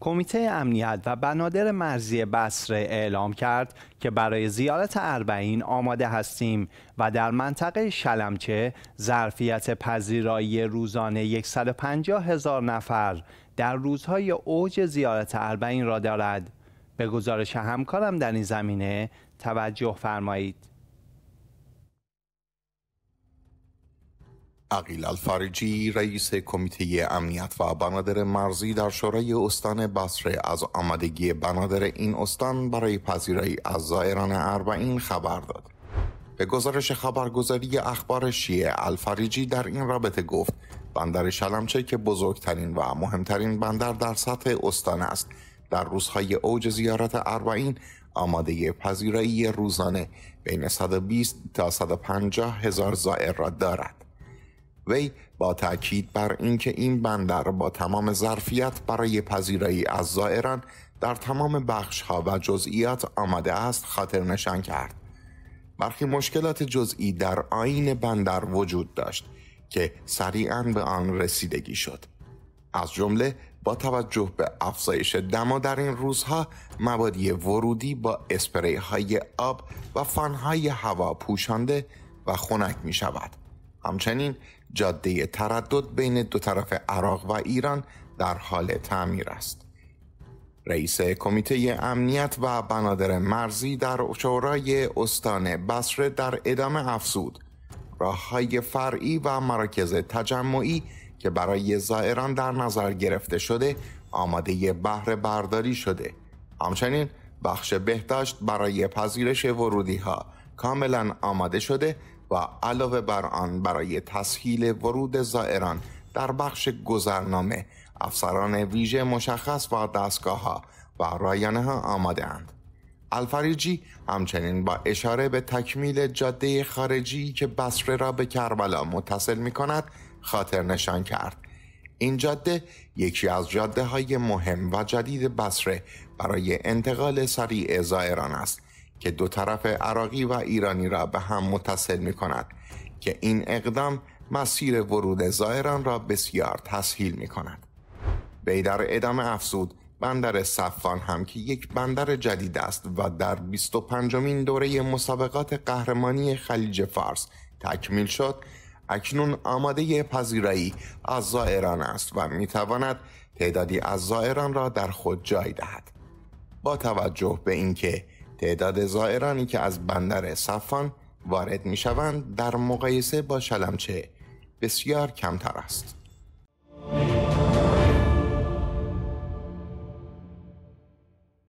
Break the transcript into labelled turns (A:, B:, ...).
A: کمیته امنیت و بنادر مرزی بصره اعلام کرد که برای زیارت اربعین آماده هستیم و در منطقه شلمچه ظرفیت پذیرایی روزانه 150 هزار نفر در روزهای اوج زیارت اربعین را دارد. به گزارش همکارم در این زمینه توجه فرمایید.
B: عقیل الفریجی رئیس کمیته امنیت و بنادر مرزی در شورای استان بصره از آمادگی بنادر این استان برای پذیرایی از زائران اربعین خبر داد به گزارش خبرگزاری اخبار شیعه الفریجی در این رابطه گفت بندر شلمچه که بزرگترین و مهمترین بندر در سطح استان است در روزهای اوج زیارت اربعین آماده پذیرایی روزانه بین 120 تا 150 هزار زائر را دارد وی با تاکید بر اینکه این بندر با تمام ظرفیت برای پذیرایی از زائران در تمام بخش ها و جزئیات آماده است خاطر نشان کرد برخی مشکلات جزئی در آین بندر وجود داشت که سریعا به آن رسیدگی شد از جمله با توجه به افزایش دما در این روزها مبادی ورودی با اسپری های آب و فن های هوا پوشانده و خنک می شود همچنین جاده تردد بین دو طرف عراق و ایران در حال تعمیر است. رئیس کمیته امنیت و بنادر مرزی در شورای استان بصره در ادامه افزود راه های فرعی و مراکز تجمعی که برای زائران در نظر گرفته شده آماده بهره برداری شده همچنین بخش بهداشت برای پذیرش ورودی ها کاملا آماده شده و علاوه بر آن برای تسهیل ورود زائران در بخش گذرنامه افسران ویژه مشخص و دستگاه ها و رایانه ها آماده اند. الفریجی همچنین با اشاره به تکمیل جاده خارجی که بسره را به کربلا متصل می کند خاطر نشان کرد. این جاده یکی از جاده های مهم و جدید بسره برای انتقال سریع زائران است که دو طرف عراقی و ایرانی را به هم متصل می کند که این اقدام مسیر ورود زائران را بسیار تسهیل می کند. وی در ادامه افزود بندر صفان هم که یک بندر جدید است و در 25 دوره مسابقات قهرمانی خلیج فارس تکمیل شد اکنون آماده پذیرایی از زائران است و تواند تعدادی از زائران را در خود جای دهد با توجه به اینکه تعداد زائرانی که از بندر صفان وارد می شوند در مقایسه با شلمچه بسیار کمتر است.